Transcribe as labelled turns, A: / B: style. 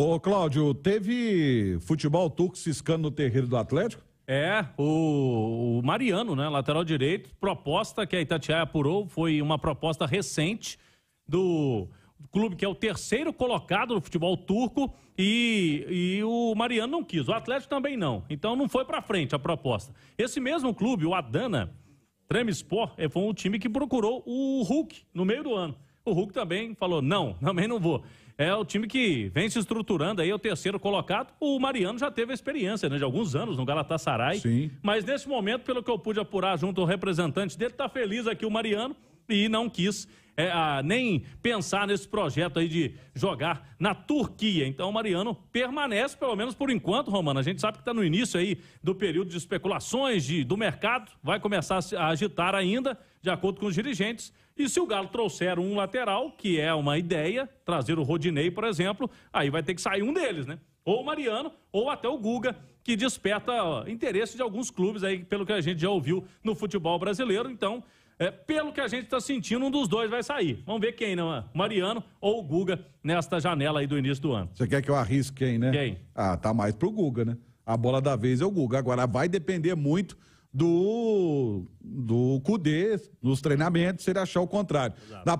A: Ô, Cláudio, teve futebol turco ciscando no terreiro do Atlético? É, o,
B: o, Mariano, né, lateral direito, proposta que a Itatiaia apurou, foi uma proposta recente do clube que é o terceiro colocado no futebol turco e, e o Mariano não quis, o Atlético também não. Então não foi para frente a proposta. Esse mesmo clube, o Adana Tremspor, é, foi um time que procurou o Hulk no meio do ano o Hulk também falou: não, também não vou. É o time que vem se estruturando aí, é o terceiro colocado. O Mariano já teve experiência, né, de alguns anos no Galatasaray. Sim. Mas nesse momento, pelo que eu pude apurar junto ao representante dele, tá feliz aqui o Mariano e não quis é, a nem pensar nesse projeto aí de jogar na Turquia. Então o Mariano permanece, pelo menos por enquanto, Romano. A gente sabe que está no início aí do período de especulações de, do mercado, vai começar a agitar ainda, de acordo com os dirigentes. E se o Galo trouxer um lateral, que é uma ideia, trazer o Rodinei, por exemplo, aí vai ter que sair um deles, né? Ou o Mariano, ou até o Guga, que desperta ó, interesse de alguns clubes aí, pelo que a gente já ouviu no futebol brasileiro. Então, é, pelo que a gente está sentindo, um dos dois vai sair. Vamos ver quem, não é? Mariano ou o Guga nesta janela aí do início do ano.
A: Você quer que eu arrisque quem, né? Quem? Ah, tá mais pro Guga, né? A bola da vez é o Guga. Agora vai depender muito do do Cudê nos treinamentos, se ele achar o contrário. Exato. Na